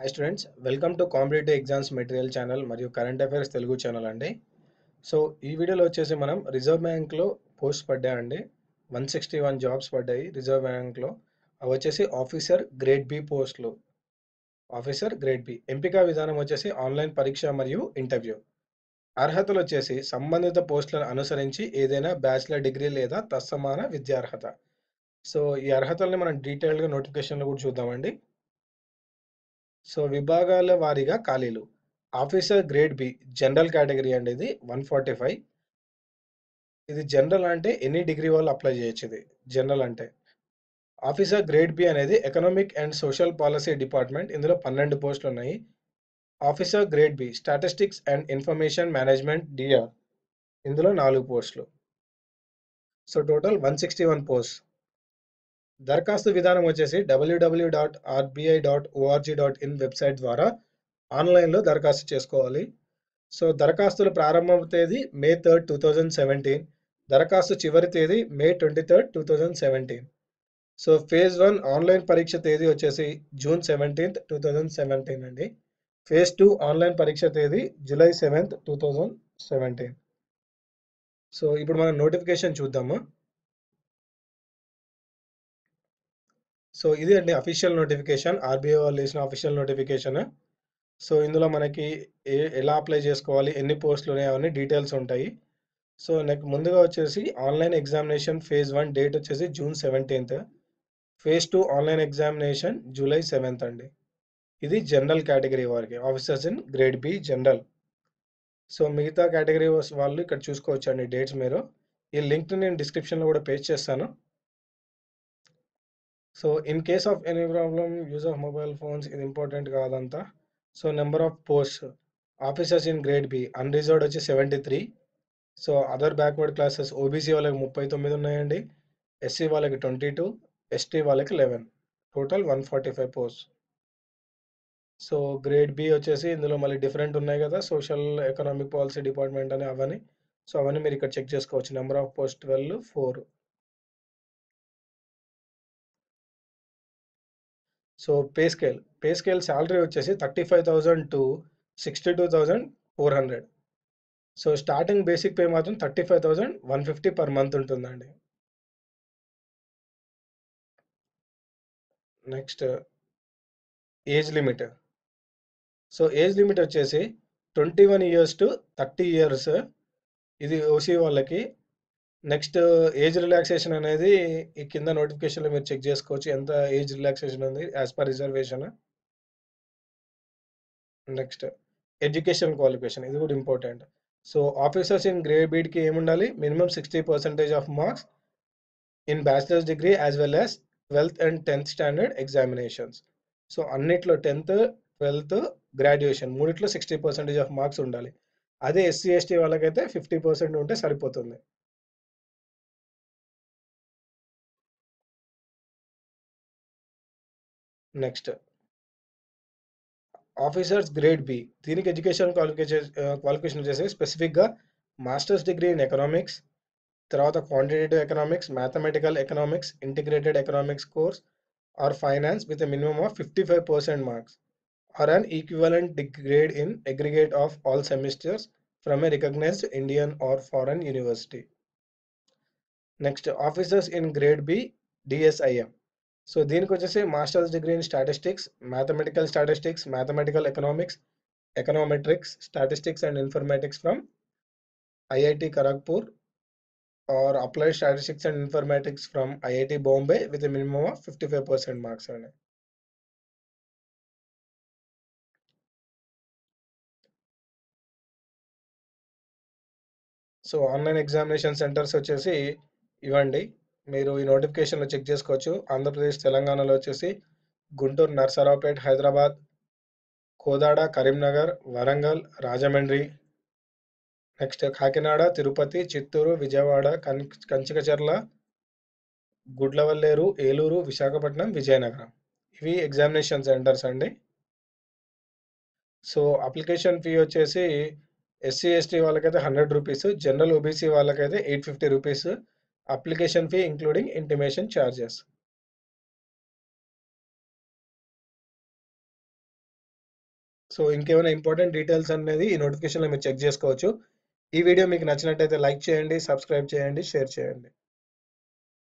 hi students welcome to competitive exams material channel మరియు current affairs Telugu channel అండి so ఈ వీడియోలో వచ్చేసి మనం రిజర్వ్ బ్యాంక్లో పోస్ట్ పడ్డాయండి వన్ సిక్స్టీ వన్ జాబ్స్ పడ్డాయి రిజర్వ్ బ్యాంక్లో అవి వచ్చేసి ఆఫీసర్ గ్రేడ్ బి పోస్టులు ఆఫీసర్ గ్రేడ్ బి ఎంపిక విధానం వచ్చేసి ఆన్లైన్ పరీక్ష మరియు ఇంటర్వ్యూ అర్హతలు వచ్చేసి సంబంధిత పోస్టులను అనుసరించి ఏదైనా బ్యాచిలర్ డిగ్రీ లేదా తత్సమాన విద్యార్హత సో ఈ అర్హతల్ని మనం డీటెయిల్డ్గా నోటిఫికేషన్లో కూడా చూద్దామండి సో విభాగాల వారీగా ఖాళీలు officer grade B general category అండి ఇది వన్ ఫార్టీ ఫైవ్ ఇది జనరల్ అంటే ఎనీ డిగ్రీ వాళ్ళు అప్లై చేయొచ్చు ఇది జనరల్ అంటే ఆఫీసర్ గ్రేడ్ బి అనేది economic and social policy department ఇందులో పన్నెండు పోస్టులు ఉన్నాయి officer grade B statistics and information management DR ఇందులో నాలుగు పోస్టులు so total one sixty one post దరఖాస్తు విధానం వచ్చేసి WW dot RBI dot ORG dot in website ద్వారా ఆన్లైన్లో దరఖాస్తు చేసుకోవాలి సో దరఖాస్తుల ప్రారంభ తేదీ May third two thousand seventeen దరఖాస్తు చివరి తేదీ May twenty third two thousand seventeen so phase one online పరీక్ష తేదీ వచ్చేసి June seventeenth two thousand seventeen అండి ఫేజ్ టూ ఆన్లైన్ పరీక్ష తేదీ July seventh two thousand seventeen so ఇప్పుడు మనం నోటిఫికేషన్ చూద్దాము సో ఇది అండి అఫీషియల్ నోటిఫికేషన్ ఆర్బీఐ వాళ్ళు వేసిన అఫీషియల్ నోటిఫికేషన్ సో ఇందులో మనకి ఏ ఎలా అప్లై చేసుకోవాలి ఎన్ని పోస్టులు ఉన్నాయి అవన్నీ డీటెయిల్స్ ఉంటాయి సో నాకు ముందుగా వచ్చేసి online examination phase one date వచ్చేసి June seventeenth phase two online examination July seventh అండి ఇది జనరల్ కేటగిరీ వారికి officers in grade B general so మిగతా కేటగిరీ వాళ్ళు ఇక్కడ చూసుకోవచ్చు అండి డేట్స్ మీరు ఈ లింక్ని నేను డిస్క్రిప్షన్లో కూడా పేస్ట్ చేస్తాను so in case of any problem use of mobile phones ఇది ఇంపార్టెంట్ కాదంతా so number of post officers in grade B unreserved వచ్చి seventy three so other backward classes OBC వాళ్ళకి ముప్పై తొమ్మిది ఉన్నాయండి ఎస్సీ వాళ్ళకి ట్వంటీ టూ ఎస్టీ వాళ్ళకి eleven total one forty five post so grade B వచ్చేసి ఇందులో మళ్ళీ డిఫరెంట్ ఉన్నాయి కదా సోషల్ ఎకనామిక్ పాలసీ డిపార్ట్మెంట్ అని అవన్నీ సో అవన్నీ మీరు ఇక్కడ చెక్ చేసుకోవచ్చు number of post twelve four so pay scale pay scale salary వచ్చేసి thirty five thousand to sixty two thousand four hundred so starting basic pay మాత్రం thirty five thousand one fifty per month ఉంటుందండి next age limit so age limit వచ్చేసి twenty one years to thirty years ఇది OC వాళ్ళకి next age relaxation అనేది ఈ కింద నోటిఫికేషన్లో మీరు చెక్ చేసుకోవచ్చు ఎంత ఏజ్ రిలాక్సేషన్ ఉంది as per reservation next education qualification ఇది కూడా important so officers in grade బీడ్కి ఏముండాలి minimum sixty percentage of marks in bachelors degree as well as twelfth and tenth standard examinations so అన్నిట్లో tenth twelfth graduation మూడిట్లో sixty percentage of marks ఉండాలి అదే SC ST వాళ్ళకైతే fifty percent ఉంటే సరిపోతుంది next officers grade B దీనికి education qualification qualification వచ్చేసి స్పెసిఫిక్గా మాస్టర్స్ డిగ్రీ ఇన్ ఎకనామిక్స్ తర్వాత quantitative economics mathematical economics integrated economics course are finance with minimum of fifty five percent marks or an equivalent grade in aggregate of all semesters from a recognised Indian or foreign university next officers in grade B DSIM so దీని కొచ్చేసి masters degree in statistics mathematical statistics mathematical economics econometrics statistics and informatics from IIT Kharagpur or applied science and informatics from IIT Bombay with A minimum of 55% marks అనే so online examination centres వచ్చేసి ఇవిండి మీరు ఈ నోటిఫికేషన్లో check చేసుకోవచ్చు ఆంధ్రప్రదేశ్ తెలంగాణలో వచ్చేసి Guntur Narasaraopet Hyderabad Kodad Karimnagar Warangal Rajahmundry next Kakinada Tirupati Chittoor Vijayawada కం కంచికచర్ల గుడ్లవల్లేరు ఏలూరు విశాఖపట్నం విజయనగరం ఇవి examination centres అండి సో అప్లికేషన్ ఫీ వచ్చేసి ఎస్సీ ఎస్టీ వాళ్ళకైతే హండ్రెడ్ రూపీస్ జనరల్ ఓబీసీ వాళ్ళకైతే eight fifty rupees application fee including intimation charges so ఇంకేమైనా ఇంపార్టెంట్ డీటెయిల్స్ అనేది ఈ నోటిఫికేషన్లో మీరు చెక్ చేసుకోవచ్చు ఈ వీడియో మీకు నచ్చినట్టయితే లైక్ చేయండి సబ్స్క్రైబ్ చేయండి షేర్ చేయండి